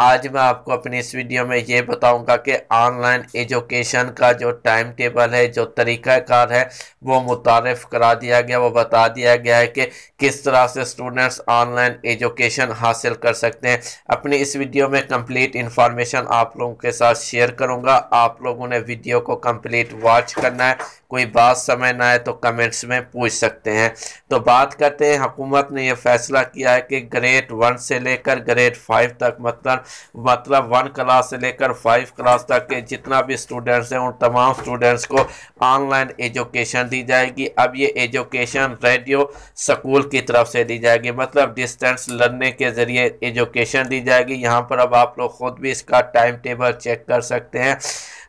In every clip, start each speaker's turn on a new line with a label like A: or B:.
A: आज मैं आपको अपनी इस वीडियो में ये बताऊंगा कि ऑनलाइन एजुकेशन का जो टाइम टेबल है जो तरीक़ाकार है वो मुतारफ़ करा दिया गया वो बता दिया गया है कि किस तरह से स्टूडेंट्स ऑनलाइन एजुकेशन हासिल कर सकते हैं अपनी इस वीडियो में कंप्लीट इन्फॉर्मेशन आप लोगों के साथ शेयर करूँगा आप लोगों ने वीडियो को कम्प्लीट वॉच करना है कोई बात समझ ना आए तो कमेंट्स में पूछ सकते हैं तो बात करते हैं हुकूमत ने यह फैसला किया है कि ग्रेड वन से लेकर ग्रेड फाइव तक मतलब मतलब वन क्लास से लेकर फाइव क्लास तक के जितना भी स्टूडेंट्स हैं उन तमाम स्टूडेंट्स को ऑनलाइन एजुकेशन दी जाएगी अब ये एजुकेशन रेडियो स्कूल की तरफ से दी जाएगी मतलब डिस्टेंस लर्निंग के ज़रिए एजुकेशन दी जाएगी यहाँ पर अब आप लोग ख़ुद भी इसका टाइम टेबल चेक कर सकते हैं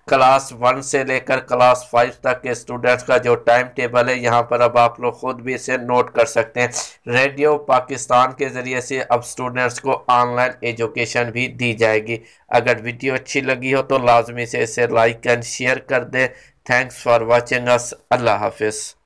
A: क्लास वन से लेकर क्लास फाइव तक के स्टूडेंट्स का जो टाइम टेबल है यहाँ पर अब आप लोग ख़ुद भी इसे नोट कर सकते हैं रेडियो पाकिस्तान के ज़रिए से अब स्टूडेंट्स को ऑनलाइन एजुकेशन भी दी जाएगी अगर वीडियो अच्छी लगी हो तो लाजमी से इसे लाइक एंड शेयर कर दें थैंक्स फॉर वॉचिंग अस अल्लाह हाफिज़